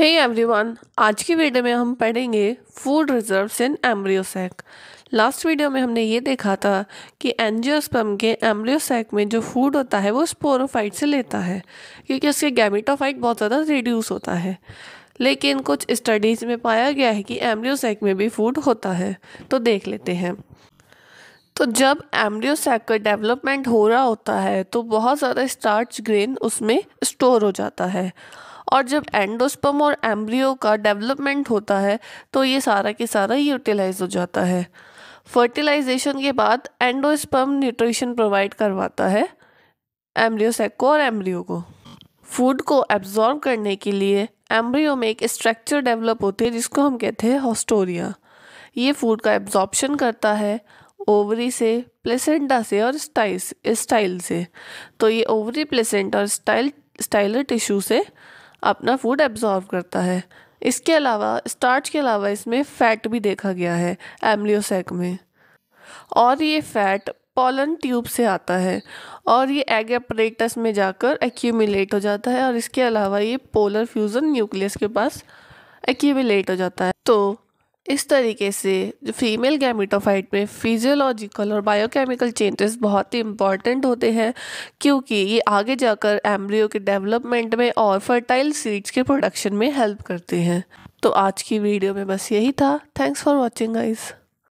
हे hey everyone आज की video में हम पढ़ेंगे food reserves in embryo sac last video में हमने ये देखा था कि एनजियोस्पम के एम्ब्रियोसैक में जो फूड होता है वो स्पोरोफाइट से लेता है क्योंकि उसके गैमिटोफाइट बहुत ज़्यादा रिड्यूस होता है लेकिन कुछ स्टडीज़ में पाया गया है कि एम्ब्रियोसैक में भी फूड होता है तो देख लेते हैं तो जब एम्ब्रियोसैक का डेवलपमेंट हो रहा होता है तो बहुत ज़्यादा स्टार्च ग्रेन उसमें स्टोर हो जाता है और जब एंडोस्पम और एम्ब्रियो का डेवलपमेंट होता है तो ये सारा के सारा यूटिलाइज हो जाता है फर्टिलाइजेशन के बाद एंडोस्पम न्यूट्रिशन प्रोवाइड करवाता है एम्ब्रियो को और एम्ब्रियो को फूड को एब्जॉर्ब करने के लिए एम्ब्रियो में एक स्ट्रक्चर डेवलप होती है जिसको हम कहते हैं हॉस्टोरिया ये फूड का एब्जॉर्बशन करता है ओवरी से प्लेसेंटा से और स्टाइल स्टाइल से तो ये ओवरी प्लेसेंटा और स्टाइल स्टाइलर टिश्यू से अपना फूड एब्जॉर्व करता है इसके अलावा स्टार्च के अलावा इसमें फ़ैट भी देखा गया है एम्लियोसेक में और ये फ़ैट पॉलन ट्यूब से आता है और ये एग एपरेटस में जाकर एक्यूमिलेट हो जाता है और इसके अलावा ये पोलर फ्यूज़न न्यूक्लियस के पास एक्यूमिलेट हो जाता है तो इस तरीके से जो फीमेल गैमिटोफाइट में फिजियोलॉजिकल और बायोकेमिकल चेंजेस बहुत ही इम्पॉर्टेंट होते हैं क्योंकि ये आगे जाकर एम्ब्रियो के डेवलपमेंट में और फर्टाइल सीड्स के प्रोडक्शन में हेल्प करते हैं तो आज की वीडियो में बस यही था थैंक्स फॉर वॉचिंग गाइज़